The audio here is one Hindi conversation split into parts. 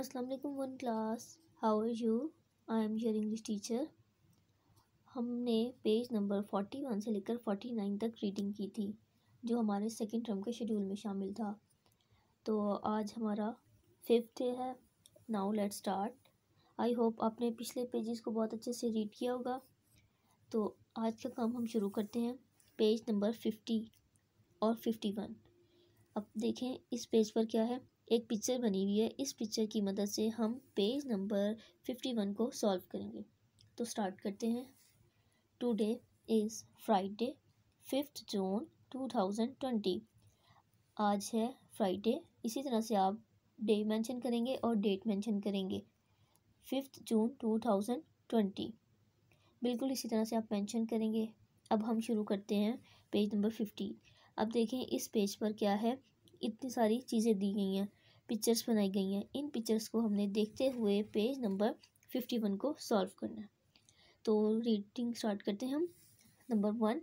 अस्सलाम वालेकुम one class how are you I am your English teacher हमने पेज नंबर फोर्टी वन से लेकर फोर्टी नाइन तक रीडिंग की थी जो हमारे सेकेंड टर्म के शेड्यूल में शामिल था तो आज हमारा फिफ्थ डे है now let start I hope आपने पिछले पेजेस को बहुत अच्छे से रीड किया होगा तो आज का काम हम शुरू करते हैं पेज नंबर फिफ्टी और फिफ्टी वन अब देखें इस पेज पर क्या है एक पिक्चर बनी हुई है इस पिक्चर की मदद से हम पेज नंबर फिफ्टी वन को सॉल्व करेंगे तो स्टार्ट करते हैं today is Friday fifth June two thousand twenty आज है फ्राइडे इसी तरह से आप डे मेंशन करेंगे और डेट मेंशन करेंगे fifth June two thousand twenty बिल्कुल इसी तरह से आप मेंशन करेंगे अब हम शुरू करते हैं पेज नंबर फिफ्टी अब देखें इस पेज पर क्या है इतनी सारी चीज़ें दी गई हैं पिक्चर्स बनाई गई हैं इन पिक्चर्स को हमने देखते हुए पेज नंबर फिफ्टी वन को सॉल्व करना है तो रीडिंग स्टार्ट करते हैं हम number one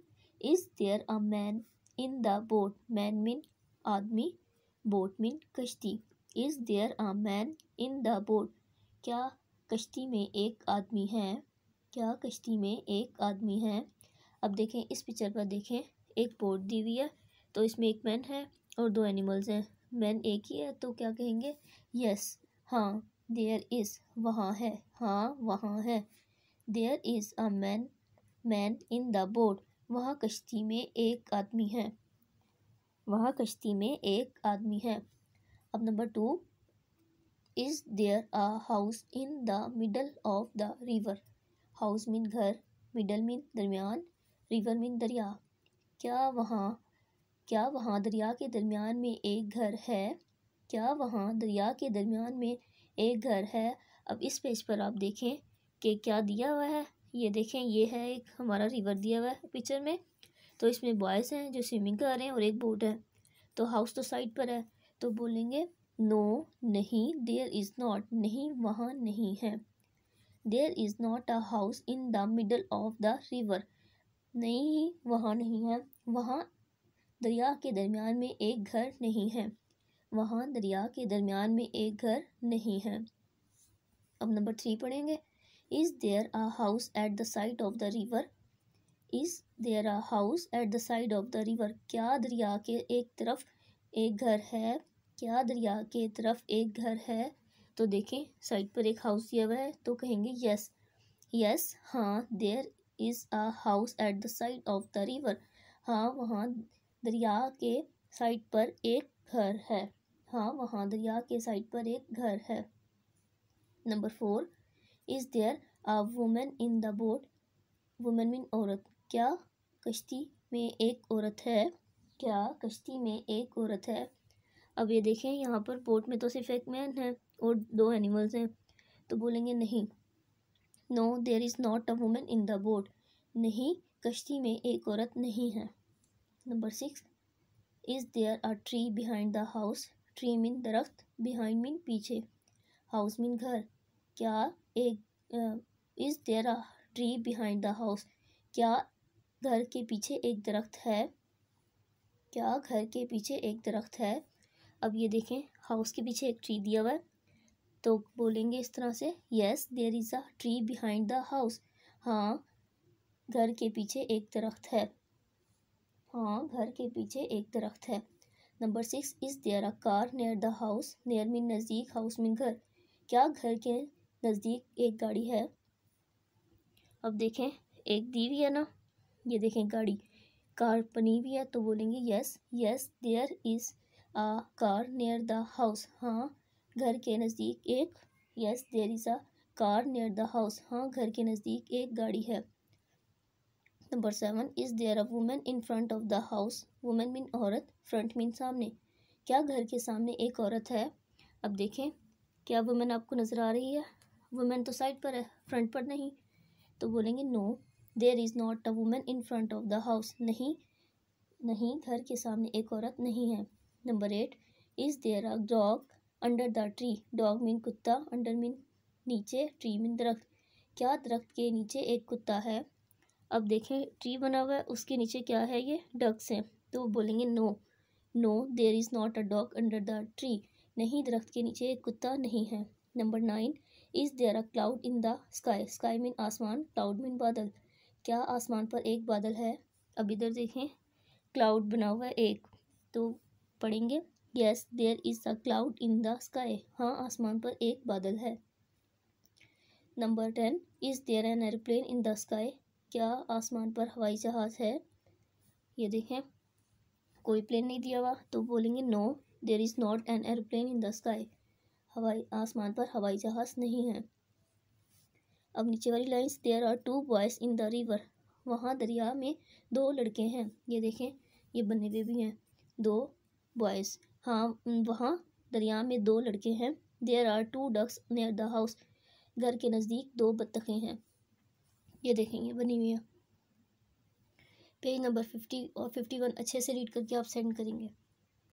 is there a man in the boat man mean आदमी बोट मीन कश्ती is there a man in the boat क्या कश्ती में एक आदमी है क्या कश्ती में एक आदमी है अब देखें इस पिक्चर पर देखें एक बोट दी हुई है तो इसमें एक मैन है और दो एनिमल्स हैं मैन एक ही है तो क्या कहेंगे यस हाँ देयर इज़ वहाँ है हाँ वहाँ है there is a man man in the boat वहाँ कश्ती में एक आदमी है वहाँ कश्ती में एक आदमी है अब number two is there a house in the middle of the river house mean घर मिडल मीन दरमियान रिवर मीन दरिया क्या वहाँ क्या वहाँ दरिया के दरमियान में एक घर है क्या वहाँ दरिया के दरमियान में एक घर है अब इस पेज पर आप देखें कि क्या दिया हुआ है ये देखें ये है एक हमारा रिवर दिया हुआ है पिक्चर में तो इसमें बॉयज़ हैं जो स्विमिंग कर रहे हैं और एक बोट है तो हाउस तो साइड पर है तो बोलेंगे नो नहीं देयर इज़ नॉट नहीं वहाँ नहीं है there is not a house in the middle of the river नहीं वहाँ नहीं है वहाँ दरिया के दरमियान में एक घर नहीं है वहाँ दरिया के दरमियान में एक घर नहीं है अब नंबर थ्री पढ़ेंगे is there a house at the side of the river is there a house at the side of the river क्या दरिया के एक तरफ एक घर है क्या दरिया के तरफ एक घर है तो देखें साइड पर एक हाउस दिया हुआ है तो कहेंगे यस यस हाँ there is a house at the side of the river हाँ वहाँ दरिया के साइड पर एक घर है हाँ वहाँ दरिया के साइड पर एक घर है number four is there a woman in the boat woman mean औरत क्या कश्ती में एक औरत है क्या कश्ती में एक औरत है अब ये देखें यहाँ पर बोट में तो सिर्फ एक मैन है और दो एनिमल्स हैं तो बोलेंगे नहीं no there is not a woman in the boat नहीं कश्ती में एक औरत नहीं है number six is there are tree behind the house tree mean दरख्त बिहाइंड मीन पीछे हाउस मीन घर क्या एक is there a tree behind the house क्या घर के पीछे एक दरख्त है क्या घर के पीछे एक दरख्त है अब ये देखें हाउस के पीछे एक ट्री दिया हुआ है तो बोलेंगे इस तरह से yes there is a tree behind the house हाँ घर के पीछे एक दरख्त है हाँ घर के पीछे एक दरख्त है number six is there car near the house near mean नज़दीक हाउस में घर क्या घर के नज़दीक एक गाड़ी है अब देखें एक दी हुई है ना ये देखें गाड़ी कार बनी हुई है तो बोलेंगे yes yes there is a car near the house हाँ घर के नज़दीक एक yes there is a car near the house हाँ घर के नज़दीक एक गाड़ी है number seven is there a woman in front of the house woman mean औरत फ्रंट मीन सामने क्या घर के सामने एक औरत है अब देखें क्या वुमेन आपको नज़र आ रही है वुमेन तो साइड पर है फ्रंट पर नहीं तो बोलेंगे no there is not a woman in front of the house नहीं नहीं घर के सामने एक औरत नहीं है number eight is there a dog under the tree dog mean कुत्ता अंडर मीन नीचे ट्री मीन दरख्त क्या दरख्त के नीचे एक कुत्ता है अब देखें ट्री बना हुआ है उसके नीचे क्या है ये डक्स हैं तो वो बोलेंगे no no there is not a dog under the tree नहीं दरख्त के नीचे एक कुत्ता नहीं है number nine is there a cloud in the sky sky mean आसमान क्लाउड मीन बादल क्या आसमान पर एक बादल है अब इधर देखें क्लाउड बना हुआ है एक तो पढ़ेंगे yes there is a cloud in the sky हाँ आसमान पर एक बादल है number ten is there an aeroplane in the sky क्या आसमान पर हवाई जहाज़ है ये देखें कोई प्लेन नहीं दिया हुआ तो बोलेंगे no there is not an airplane in the sky हवाई आसमान पर हवाई जहाज़ नहीं है अब नीचे वाली lines there are two boys in the river वहाँ दरिया में दो लड़के हैं ये देखें ये बने हुए भी हैं दो बॉयज़ हाँ वहाँ दरिया में दो लड़के हैं there are two ducks near the house घर के नज़दीक दो बत्तखें हैं ये देखेंगे बनी हुई है पेज नंबर फिफ्टी और फिफ्टी वन अच्छे से रीड करके आप सेंड करेंगे